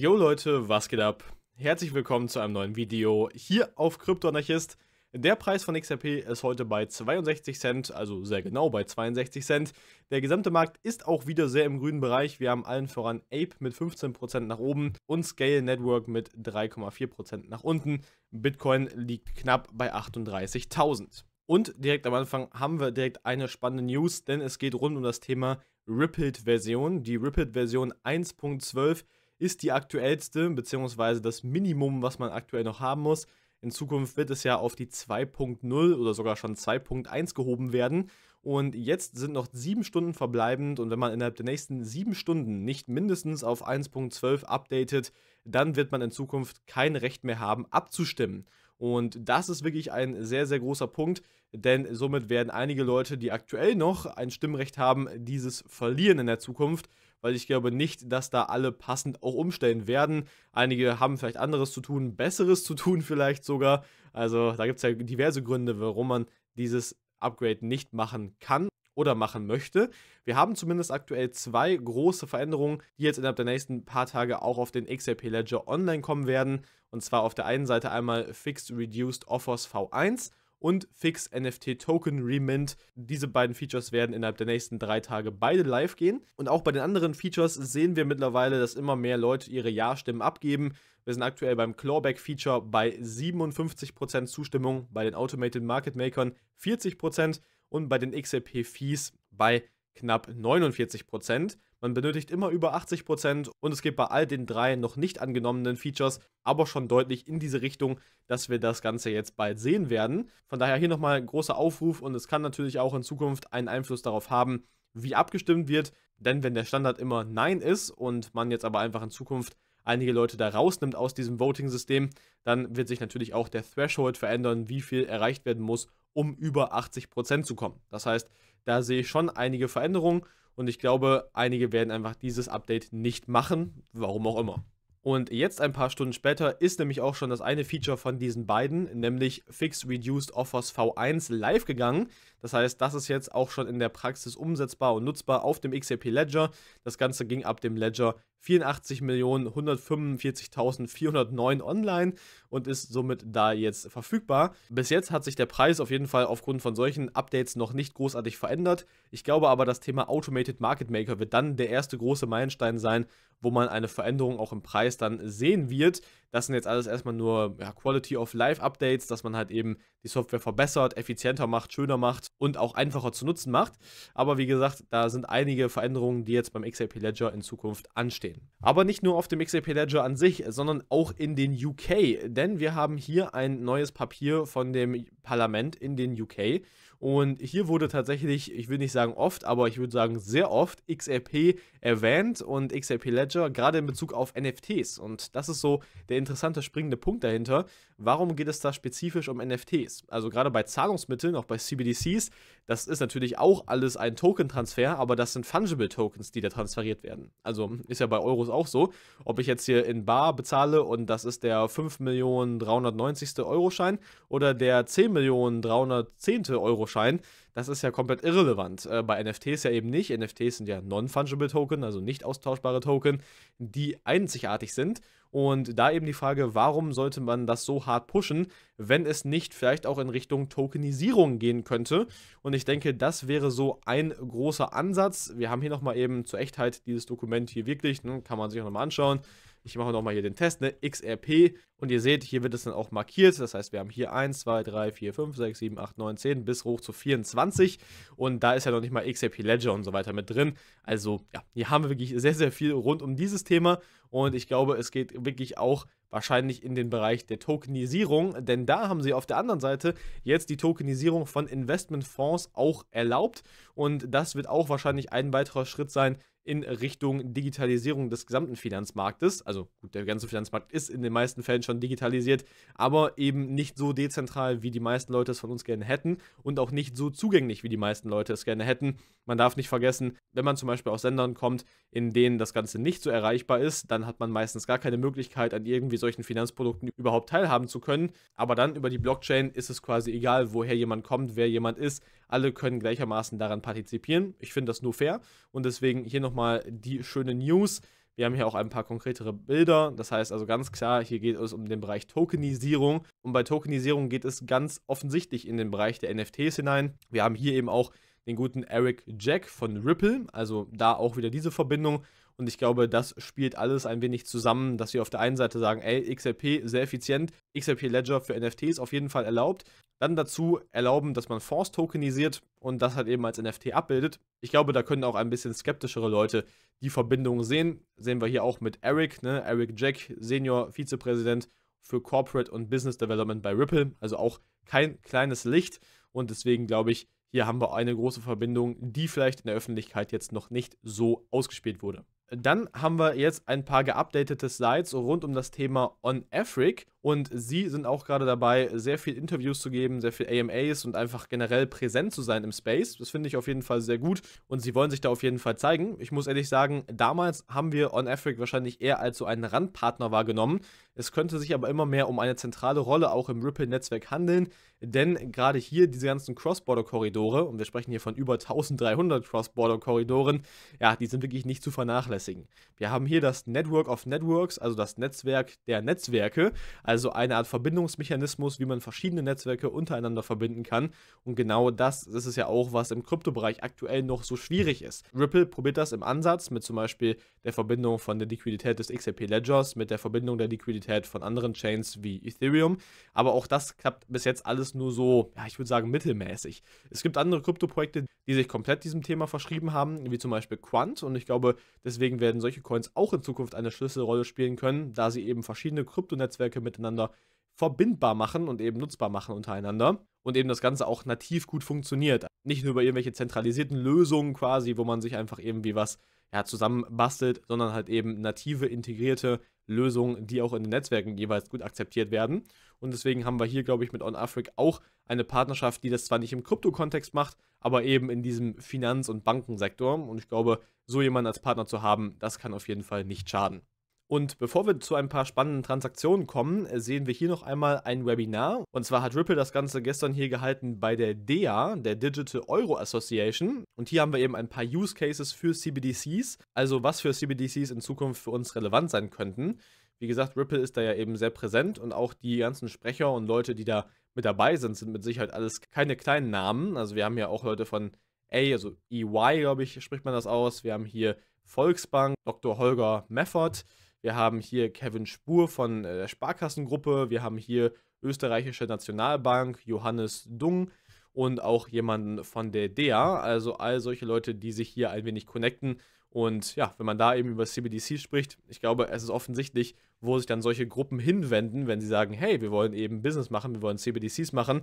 Jo Leute, was geht ab? Herzlich willkommen zu einem neuen Video hier auf Kryptoanarchist. Der Preis von XRP ist heute bei 62 Cent, also sehr genau bei 62 Cent. Der gesamte Markt ist auch wieder sehr im grünen Bereich. Wir haben allen voran Ape mit 15% nach oben und Scale Network mit 3,4% nach unten. Bitcoin liegt knapp bei 38.000. Und direkt am Anfang haben wir direkt eine spannende News, denn es geht rund um das Thema Rippled-Version. Die Rippled-Version 1.12 ist die aktuellste, beziehungsweise das Minimum, was man aktuell noch haben muss. In Zukunft wird es ja auf die 2.0 oder sogar schon 2.1 gehoben werden. Und jetzt sind noch 7 Stunden verbleibend und wenn man innerhalb der nächsten 7 Stunden nicht mindestens auf 1.12 updatet, dann wird man in Zukunft kein Recht mehr haben, abzustimmen. Und das ist wirklich ein sehr, sehr großer Punkt, denn somit werden einige Leute, die aktuell noch ein Stimmrecht haben, dieses verlieren in der Zukunft weil ich glaube nicht, dass da alle passend auch umstellen werden. Einige haben vielleicht anderes zu tun, besseres zu tun vielleicht sogar. Also da gibt es ja diverse Gründe, warum man dieses Upgrade nicht machen kann oder machen möchte. Wir haben zumindest aktuell zwei große Veränderungen, die jetzt innerhalb der nächsten paar Tage auch auf den XRP Ledger online kommen werden. Und zwar auf der einen Seite einmal Fixed Reduced Offers V1 und Fix NFT Token Remint. Diese beiden Features werden innerhalb der nächsten drei Tage beide live gehen. Und auch bei den anderen Features sehen wir mittlerweile, dass immer mehr Leute ihre Ja-Stimmen abgeben. Wir sind aktuell beim Clawback-Feature bei 57% Zustimmung, bei den Automated Market Makern 40% und bei den XLP-Fees bei knapp 49 Prozent. Man benötigt immer über 80 Prozent und es geht bei all den drei noch nicht angenommenen Features aber schon deutlich in diese Richtung, dass wir das Ganze jetzt bald sehen werden. Von daher hier nochmal großer Aufruf und es kann natürlich auch in Zukunft einen Einfluss darauf haben, wie abgestimmt wird. Denn wenn der Standard immer Nein ist und man jetzt aber einfach in Zukunft einige Leute da rausnimmt aus diesem Voting-System, dann wird sich natürlich auch der Threshold verändern, wie viel erreicht werden muss, um über 80% Prozent zu kommen. Das heißt, da sehe ich schon einige Veränderungen und ich glaube, einige werden einfach dieses Update nicht machen, warum auch immer. Und jetzt ein paar Stunden später ist nämlich auch schon das eine Feature von diesen beiden, nämlich Fix Reduced Offers V1 live gegangen. Das heißt, das ist jetzt auch schon in der Praxis umsetzbar und nutzbar auf dem XRP Ledger. Das Ganze ging ab dem Ledger 84.145.409 online und ist somit da jetzt verfügbar. Bis jetzt hat sich der Preis auf jeden Fall aufgrund von solchen Updates noch nicht großartig verändert. Ich glaube aber, das Thema Automated Market Maker wird dann der erste große Meilenstein sein, wo man eine Veränderung auch im Preis dann sehen wird. Das sind jetzt alles erstmal nur ja, Quality of Life Updates, dass man halt eben die Software verbessert, effizienter macht, schöner macht und auch einfacher zu nutzen macht. Aber wie gesagt, da sind einige Veränderungen, die jetzt beim XRP Ledger in Zukunft anstehen. Aber nicht nur auf dem XRP Ledger an sich, sondern auch in den UK, denn wir haben hier ein neues Papier von dem Parlament in den UK und hier wurde tatsächlich, ich will nicht sagen oft, aber ich würde sagen sehr oft XRP erwähnt und XRP Ledger, gerade in Bezug auf NFTs. Und das ist so der interessante springende Punkt dahinter. Warum geht es da spezifisch um NFTs? Also gerade bei Zahlungsmitteln, auch bei CBDCs, das ist natürlich auch alles ein Token-Transfer, aber das sind fungible Tokens, die da transferiert werden. Also ist ja bei Euros auch so. Ob ich jetzt hier in Bar bezahle und das ist der 5.390. Euroschein oder der 10.310. Euroschein, das ist ja komplett irrelevant. Äh, bei NFTs ja eben nicht. NFTs sind ja non-fungible Token, also nicht austauschbare Token, die einzigartig sind. Und da eben die Frage, warum sollte man das so hart pushen, wenn es nicht vielleicht auch in Richtung Tokenisierung gehen könnte? Und ich denke, das wäre so ein großer Ansatz. Wir haben hier nochmal eben zur Echtheit dieses Dokument hier wirklich, ne, kann man sich auch nochmal anschauen. Ich mache nochmal hier den Test, ne? XRP. Und ihr seht, hier wird es dann auch markiert. Das heißt, wir haben hier 1, 2, 3, 4, 5, 6, 7, 8, 9, 10 bis hoch zu 24. Und da ist ja noch nicht mal XRP Ledger und so weiter mit drin. Also, ja, hier haben wir wirklich sehr, sehr viel rund um dieses Thema. Und ich glaube, es geht wirklich auch wahrscheinlich in den Bereich der Tokenisierung, denn da haben sie auf der anderen Seite jetzt die Tokenisierung von Investmentfonds auch erlaubt und das wird auch wahrscheinlich ein weiterer Schritt sein in Richtung Digitalisierung des gesamten Finanzmarktes. Also gut, der ganze Finanzmarkt ist in den meisten Fällen schon digitalisiert, aber eben nicht so dezentral, wie die meisten Leute es von uns gerne hätten und auch nicht so zugänglich, wie die meisten Leute es gerne hätten. Man darf nicht vergessen, wenn man zum Beispiel aus Ländern kommt, in denen das Ganze nicht so erreichbar ist, dann hat man meistens gar keine Möglichkeit, an irgendwie solchen Finanzprodukten überhaupt teilhaben zu können. Aber dann über die Blockchain ist es quasi egal, woher jemand kommt, wer jemand ist. Alle können gleichermaßen daran partizipieren. Ich finde das nur fair und deswegen hier nochmal nochmal die schöne News. Wir haben hier auch ein paar konkretere Bilder. Das heißt also ganz klar, hier geht es um den Bereich Tokenisierung. Und bei Tokenisierung geht es ganz offensichtlich in den Bereich der NFTs hinein. Wir haben hier eben auch den guten Eric Jack von Ripple, also da auch wieder diese Verbindung. Und ich glaube, das spielt alles ein wenig zusammen, dass wir auf der einen Seite sagen, ey, XRP sehr effizient, XRP Ledger für NFTs auf jeden Fall erlaubt. Dann dazu erlauben, dass man Fonds tokenisiert und das halt eben als NFT abbildet. Ich glaube, da können auch ein bisschen skeptischere Leute die Verbindung sehen. Sehen wir hier auch mit Eric, ne? Eric Jack, Senior Vizepräsident für Corporate und Business Development bei Ripple. Also auch kein kleines Licht. Und deswegen glaube ich, hier haben wir eine große Verbindung, die vielleicht in der Öffentlichkeit jetzt noch nicht so ausgespielt wurde. Dann haben wir jetzt ein paar geupdatete Slides rund um das Thema On-Afric und sie sind auch gerade dabei, sehr viel Interviews zu geben, sehr viel AMAs und einfach generell präsent zu sein im Space. Das finde ich auf jeden Fall sehr gut und sie wollen sich da auf jeden Fall zeigen. Ich muss ehrlich sagen, damals haben wir On Afric wahrscheinlich eher als so einen Randpartner wahrgenommen. Es könnte sich aber immer mehr um eine zentrale Rolle auch im Ripple-Netzwerk handeln, denn gerade hier diese ganzen Cross-Border-Korridore, und wir sprechen hier von über 1300 Cross-Border-Korridoren, ja, die sind wirklich nicht zu vernachlässigen. Wir haben hier das Network of Networks, also das Netzwerk der Netzwerke, also also eine Art Verbindungsmechanismus, wie man verschiedene Netzwerke untereinander verbinden kann. Und genau das, ist es ja auch, was im Kryptobereich aktuell noch so schwierig ist. Ripple probiert das im Ansatz mit zum Beispiel der Verbindung von der Liquidität des XRP Ledgers, mit der Verbindung der Liquidität von anderen Chains wie Ethereum. Aber auch das klappt bis jetzt alles nur so, ja, ich würde sagen, mittelmäßig. Es gibt andere Kryptoprojekte, die sich komplett diesem Thema verschrieben haben, wie zum Beispiel Quant. Und ich glaube, deswegen werden solche Coins auch in Zukunft eine Schlüsselrolle spielen können, da sie eben verschiedene Kryptonetzwerke mit miteinander verbindbar machen und eben nutzbar machen untereinander und eben das Ganze auch nativ gut funktioniert. Nicht nur über irgendwelche zentralisierten Lösungen quasi, wo man sich einfach irgendwie was ja, zusammenbastelt, sondern halt eben native, integrierte Lösungen, die auch in den Netzwerken jeweils gut akzeptiert werden. Und deswegen haben wir hier, glaube ich, mit OnAfric auch eine Partnerschaft, die das zwar nicht im Krypto-Kontext macht, aber eben in diesem Finanz- und Bankensektor. Und ich glaube, so jemanden als Partner zu haben, das kann auf jeden Fall nicht schaden. Und bevor wir zu ein paar spannenden Transaktionen kommen, sehen wir hier noch einmal ein Webinar. Und zwar hat Ripple das Ganze gestern hier gehalten bei der DEA, der Digital Euro Association. Und hier haben wir eben ein paar Use Cases für CBDCs, also was für CBDCs in Zukunft für uns relevant sein könnten. Wie gesagt, Ripple ist da ja eben sehr präsent und auch die ganzen Sprecher und Leute, die da mit dabei sind, sind mit Sicherheit alles keine kleinen Namen. Also wir haben ja auch Leute von A, also EY, glaube ich, spricht man das aus. Wir haben hier Volksbank, Dr. Holger Meffert, wir haben hier Kevin Spur von äh, der Sparkassengruppe. Wir haben hier österreichische Nationalbank, Johannes Dung und auch jemanden von der DEA, also all solche Leute, die sich hier ein wenig connecten. Und ja, wenn man da eben über CBDC spricht, ich glaube, es ist offensichtlich, wo sich dann solche Gruppen hinwenden, wenn sie sagen, hey, wir wollen eben Business machen, wir wollen CBDCs machen.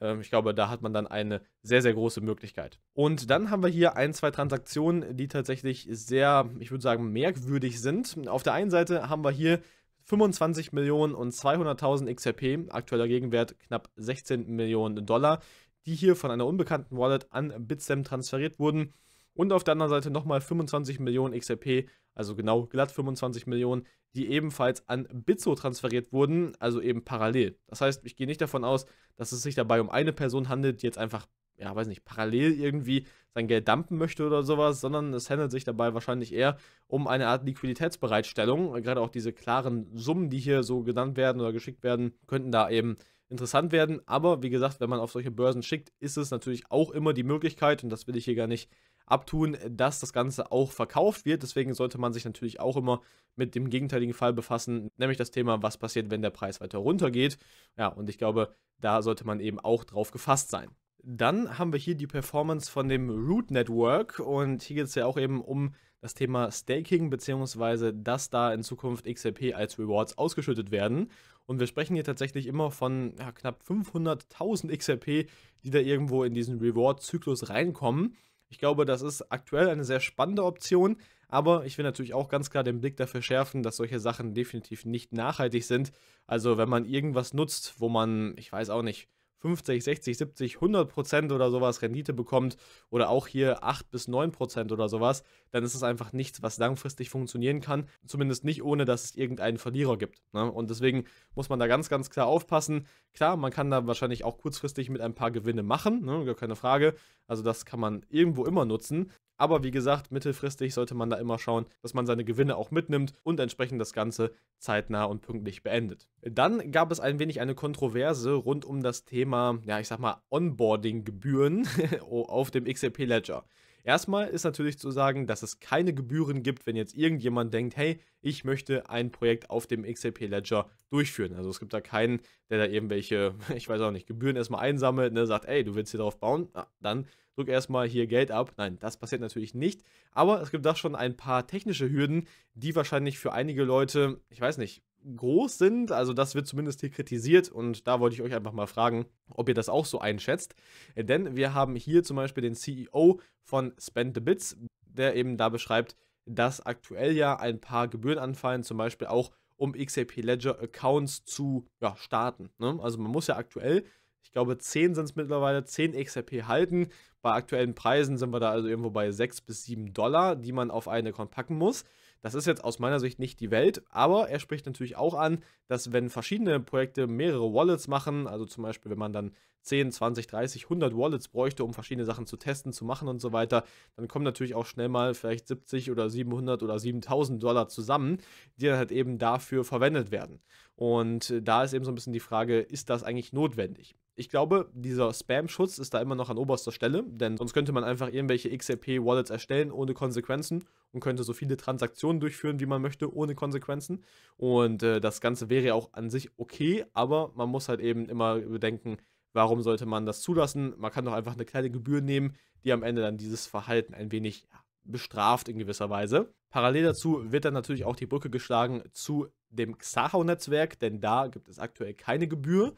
Ähm, ich glaube, da hat man dann eine sehr, sehr große Möglichkeit. Und dann haben wir hier ein, zwei Transaktionen, die tatsächlich sehr, ich würde sagen, merkwürdig sind. Auf der einen Seite haben wir hier 25 Millionen und 200.000 XRP, aktueller Gegenwert knapp 16 Millionen Dollar die hier von einer unbekannten Wallet an Bitstamp transferiert wurden. Und auf der anderen Seite nochmal 25 Millionen XRP, also genau glatt 25 Millionen, die ebenfalls an Bitso transferiert wurden, also eben parallel. Das heißt, ich gehe nicht davon aus, dass es sich dabei um eine Person handelt, die jetzt einfach, ja, weiß nicht, parallel irgendwie sein Geld dumpen möchte oder sowas, sondern es handelt sich dabei wahrscheinlich eher um eine Art Liquiditätsbereitstellung. Gerade auch diese klaren Summen, die hier so genannt werden oder geschickt werden, könnten da eben interessant werden. Aber wie gesagt, wenn man auf solche Börsen schickt, ist es natürlich auch immer die Möglichkeit, und das will ich hier gar nicht abtun, dass das Ganze auch verkauft wird. Deswegen sollte man sich natürlich auch immer mit dem gegenteiligen Fall befassen, nämlich das Thema, was passiert, wenn der Preis weiter runtergeht. Ja, und ich glaube, da sollte man eben auch drauf gefasst sein. Dann haben wir hier die Performance von dem Root Network und hier geht es ja auch eben um das Thema Staking, beziehungsweise dass da in Zukunft XRP als Rewards ausgeschüttet werden. Und wir sprechen hier tatsächlich immer von ja, knapp 500.000 XRP, die da irgendwo in diesen Reward-Zyklus reinkommen. Ich glaube, das ist aktuell eine sehr spannende Option, aber ich will natürlich auch ganz klar den Blick dafür schärfen, dass solche Sachen definitiv nicht nachhaltig sind. Also wenn man irgendwas nutzt, wo man, ich weiß auch nicht, 50, 60, 70, 100 Prozent oder sowas Rendite bekommt oder auch hier 8 bis 9 Prozent oder sowas, dann ist es einfach nichts, was langfristig funktionieren kann. Zumindest nicht ohne, dass es irgendeinen Verlierer gibt. Ne? Und deswegen muss man da ganz, ganz klar aufpassen. Klar, man kann da wahrscheinlich auch kurzfristig mit ein paar Gewinne machen, ne? gar keine Frage. Also das kann man irgendwo immer nutzen. Aber wie gesagt, mittelfristig sollte man da immer schauen, dass man seine Gewinne auch mitnimmt und entsprechend das Ganze zeitnah und pünktlich beendet. Dann gab es ein wenig eine Kontroverse rund um das Thema, ja, ich sag mal, Onboarding-Gebühren auf dem XRP Ledger. Erstmal ist natürlich zu sagen, dass es keine Gebühren gibt, wenn jetzt irgendjemand denkt, hey, ich möchte ein Projekt auf dem XLP Ledger durchführen. Also es gibt da keinen, der da irgendwelche, ich weiß auch nicht, Gebühren erstmal einsammelt, ne, sagt, ey, du willst hier drauf bauen, Na, ah, dann drück erstmal hier Geld ab. Nein, das passiert natürlich nicht. Aber es gibt da schon ein paar technische Hürden, die wahrscheinlich für einige Leute, ich weiß nicht, groß sind. Also das wird zumindest hier kritisiert und da wollte ich euch einfach mal fragen, ob ihr das auch so einschätzt. Äh, denn wir haben hier zum Beispiel den CEO von Spend the Bits, der eben da beschreibt, dass aktuell ja ein paar Gebühren anfallen, zum Beispiel auch um XAP Ledger Accounts zu ja, starten. Ne? Also man muss ja aktuell, ich glaube 10 sind es mittlerweile, 10 XAP halten. Bei aktuellen Preisen sind wir da also irgendwo bei 6 bis 7 Dollar, die man auf eine Account packen muss. Das ist jetzt aus meiner Sicht nicht die Welt, aber er spricht natürlich auch an, dass wenn verschiedene Projekte mehrere Wallets machen, also zum Beispiel wenn man dann 10, 20, 30, 100 Wallets bräuchte, um verschiedene Sachen zu testen, zu machen und so weiter, dann kommen natürlich auch schnell mal vielleicht 70 oder 700 oder 7000 Dollar zusammen, die dann halt eben dafür verwendet werden. Und äh, da ist eben so ein bisschen die Frage, ist das eigentlich notwendig? Ich glaube, dieser Spam-Schutz ist da immer noch an oberster Stelle, denn sonst könnte man einfach irgendwelche XRP-Wallets erstellen ohne Konsequenzen und könnte so viele Transaktionen durchführen, wie man möchte, ohne Konsequenzen. Und äh, das Ganze wäre ja auch an sich okay, aber man muss halt eben immer bedenken, Warum sollte man das zulassen? Man kann doch einfach eine kleine Gebühr nehmen, die am Ende dann dieses Verhalten ein wenig ja, bestraft in gewisser Weise. Parallel dazu wird dann natürlich auch die Brücke geschlagen zu dem Xahau-Netzwerk, denn da gibt es aktuell keine Gebühr.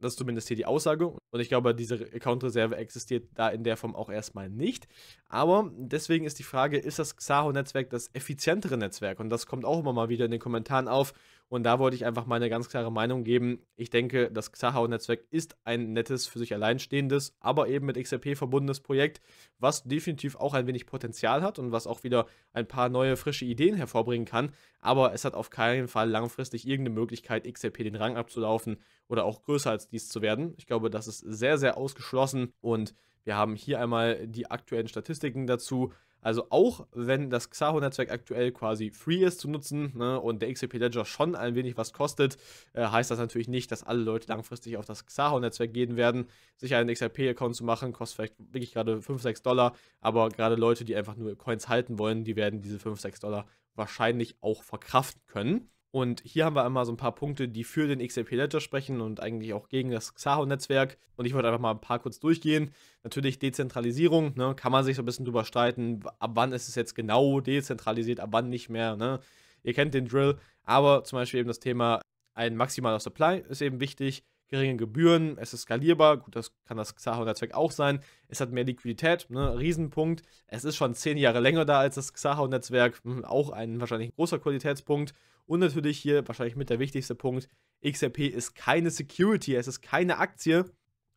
Das ist zumindest hier die Aussage. Und ich glaube, diese Account-Reserve existiert da in der Form auch erstmal nicht. Aber deswegen ist die Frage, ist das Xaho-Netzwerk das effizientere Netzwerk? Und das kommt auch immer mal wieder in den Kommentaren auf. Und da wollte ich einfach meine ganz klare Meinung geben. Ich denke, das xahao netzwerk ist ein nettes, für sich alleinstehendes, aber eben mit XRP verbundenes Projekt, was definitiv auch ein wenig Potenzial hat und was auch wieder ein paar neue, frische Ideen hervorbringen kann. Aber es hat auf keinen Fall langfristig irgendeine Möglichkeit, XRP den Rang abzulaufen oder auch größer als dies zu werden. Ich glaube, das ist sehr, sehr ausgeschlossen. Und wir haben hier einmal die aktuellen Statistiken dazu. Also auch wenn das Xaho-Netzwerk aktuell quasi free ist zu nutzen ne, und der XCP Ledger schon ein wenig was kostet, äh, heißt das natürlich nicht, dass alle Leute langfristig auf das Xaho-Netzwerk gehen werden. Sich einen XRP-Account zu machen, kostet vielleicht wirklich gerade 5, 6 Dollar, aber gerade Leute, die einfach nur Coins halten wollen, die werden diese 5, 6 Dollar wahrscheinlich auch verkraften können. Und hier haben wir einmal so ein paar Punkte, die für den XRP Ledger sprechen und eigentlich auch gegen das Xaho-Netzwerk. Und ich wollte einfach mal ein paar kurz durchgehen. Natürlich Dezentralisierung, ne, kann man sich so ein bisschen drüber streiten, ab wann ist es jetzt genau dezentralisiert, ab wann nicht mehr. Ne? Ihr kennt den Drill. Aber zum Beispiel eben das Thema ein maximaler Supply ist eben wichtig geringe Gebühren, es ist skalierbar, gut, das kann das xa netzwerk auch sein, es hat mehr Liquidität, ne, Riesenpunkt, es ist schon zehn Jahre länger da als das xa netzwerk hm, auch ein wahrscheinlich großer Qualitätspunkt und natürlich hier wahrscheinlich mit der wichtigste Punkt, XRP ist keine Security, es ist keine Aktie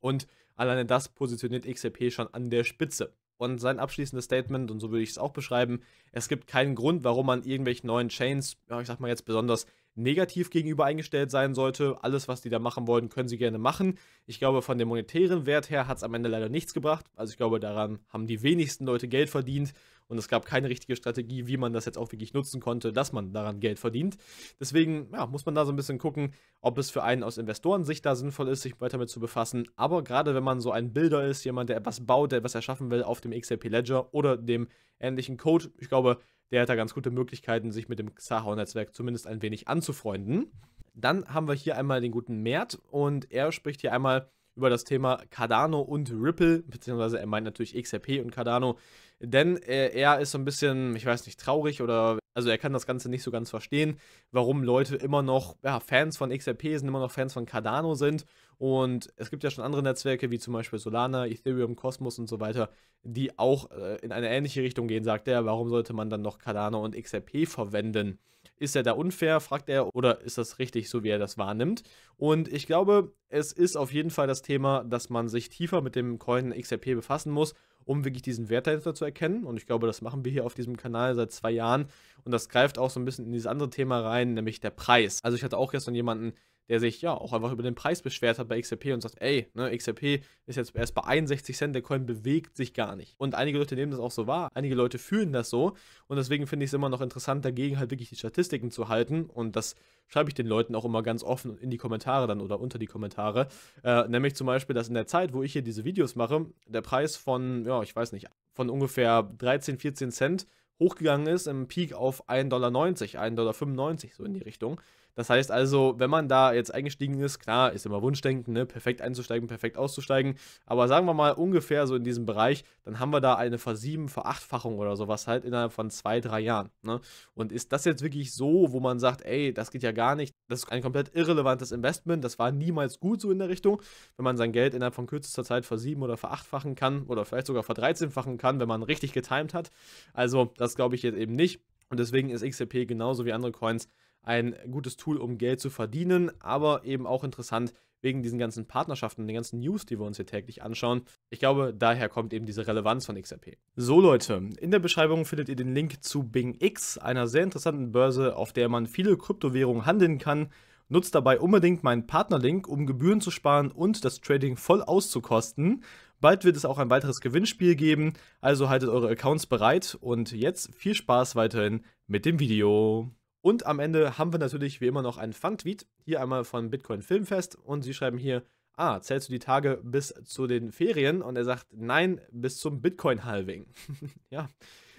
und alleine das positioniert XRP schon an der Spitze. Und sein abschließendes Statement, und so würde ich es auch beschreiben, es gibt keinen Grund, warum man irgendwelche neuen Chains, ich sag mal jetzt besonders negativ gegenüber eingestellt sein sollte. Alles, was die da machen wollen, können sie gerne machen. Ich glaube, von dem monetären Wert her hat es am Ende leider nichts gebracht. Also ich glaube, daran haben die wenigsten Leute Geld verdient und es gab keine richtige Strategie, wie man das jetzt auch wirklich nutzen konnte, dass man daran Geld verdient. Deswegen ja, muss man da so ein bisschen gucken, ob es für einen aus Investorensicht da sinnvoll ist, sich weiter mit zu befassen. Aber gerade wenn man so ein Bilder ist, jemand, der etwas baut, der etwas erschaffen will auf dem XRP Ledger oder dem ähnlichen Code, ich glaube, der hat da ganz gute Möglichkeiten, sich mit dem Xahau-Netzwerk zumindest ein wenig anzufreunden. Dann haben wir hier einmal den guten Mert und er spricht hier einmal über das Thema Cardano und Ripple, beziehungsweise er meint natürlich XRP und Cardano, denn er, äh, er ist so ein bisschen, ich weiß nicht, traurig oder, also er kann das Ganze nicht so ganz verstehen, warum Leute immer noch ja, Fans von XRP sind, immer noch Fans von Cardano sind. Und es gibt ja schon andere Netzwerke wie zum Beispiel Solana, Ethereum, Cosmos und so weiter, die auch äh, in eine ähnliche Richtung gehen, sagt er. Warum sollte man dann noch Cardano und XRP verwenden? Ist er da unfair? Fragt er oder ist das richtig, so wie er das wahrnimmt? Und ich glaube, es ist auf jeden Fall das Thema, dass man sich tiefer mit dem Coin XRP befassen muss, um wirklich diesen Wert dahinter zu erkennen. Und ich glaube, das machen wir hier auf diesem Kanal seit zwei Jahren. Und das greift auch so ein bisschen in dieses andere Thema rein, nämlich der Preis. Also ich hatte auch gestern jemanden, der sich ja auch einfach über den Preis beschwert hat bei XRP und sagt, ey, ne, XRP ist jetzt erst bei 61 Cent, der Coin bewegt sich gar nicht. Und einige Leute nehmen das auch so wahr, einige Leute fühlen das so und deswegen finde ich es immer noch interessant, dagegen halt wirklich die Statistiken zu halten und das schreibe ich den Leuten auch immer ganz offen in die Kommentare dann oder unter die Kommentare. Äh, nämlich zum Beispiel, dass in der Zeit, wo ich hier diese Videos mache, der Preis von, ja, ich weiß nicht, von ungefähr 13, 14 Cent hochgegangen ist, im Peak auf 1,90 Dollar, 1,95 Dollar, so in die Richtung. Das heißt also, wenn man da jetzt eingestiegen ist, klar, ist immer Wunschdenken, ne? perfekt einzusteigen, perfekt auszusteigen, aber sagen wir mal ungefähr so in diesem Bereich, dann haben wir da eine Versieben-, Verachtfachung oder sowas halt innerhalb von zwei, drei Jahren. Ne? Und ist das jetzt wirklich so, wo man sagt, ey, das geht ja gar nicht, das ist ein komplett irrelevantes Investment, das war niemals gut so in der Richtung, wenn man sein Geld innerhalb von kürzester Zeit versieben- oder verachtfachen kann oder vielleicht sogar verdreizehnfachen kann, wenn man richtig getimed hat. Also, das glaube ich jetzt eben nicht. Und deswegen ist XRP genauso wie andere Coins ein gutes Tool, um Geld zu verdienen, aber eben auch interessant wegen diesen ganzen Partnerschaften, den ganzen News, die wir uns hier täglich anschauen. Ich glaube, daher kommt eben diese Relevanz von XRP. So Leute, in der Beschreibung findet ihr den Link zu BingX, einer sehr interessanten Börse, auf der man viele Kryptowährungen handeln kann. Nutzt dabei unbedingt meinen Partnerlink, um Gebühren zu sparen und das Trading voll auszukosten. Bald wird es auch ein weiteres Gewinnspiel geben, also haltet eure Accounts bereit und jetzt viel Spaß weiterhin mit dem Video. Und am Ende haben wir natürlich wie immer noch einen Fun-Tweet, hier einmal von Bitcoin Filmfest. Und sie schreiben hier, ah, zählst du die Tage bis zu den Ferien? Und er sagt, nein, bis zum Bitcoin-Halving. ja,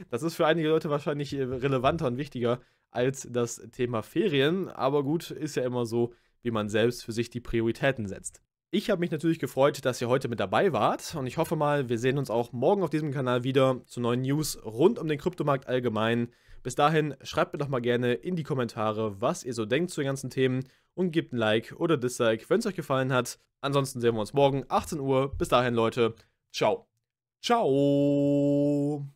das ist für einige Leute wahrscheinlich äh, relevanter und wichtiger als das Thema Ferien. Aber gut, ist ja immer so, wie man selbst für sich die Prioritäten setzt. Ich habe mich natürlich gefreut, dass ihr heute mit dabei wart und ich hoffe mal, wir sehen uns auch morgen auf diesem Kanal wieder zu neuen News rund um den Kryptomarkt allgemein. Bis dahin, schreibt mir doch mal gerne in die Kommentare, was ihr so denkt zu den ganzen Themen und gebt ein Like oder Dislike, wenn es euch gefallen hat. Ansonsten sehen wir uns morgen, 18 Uhr. Bis dahin, Leute. Ciao. Ciao.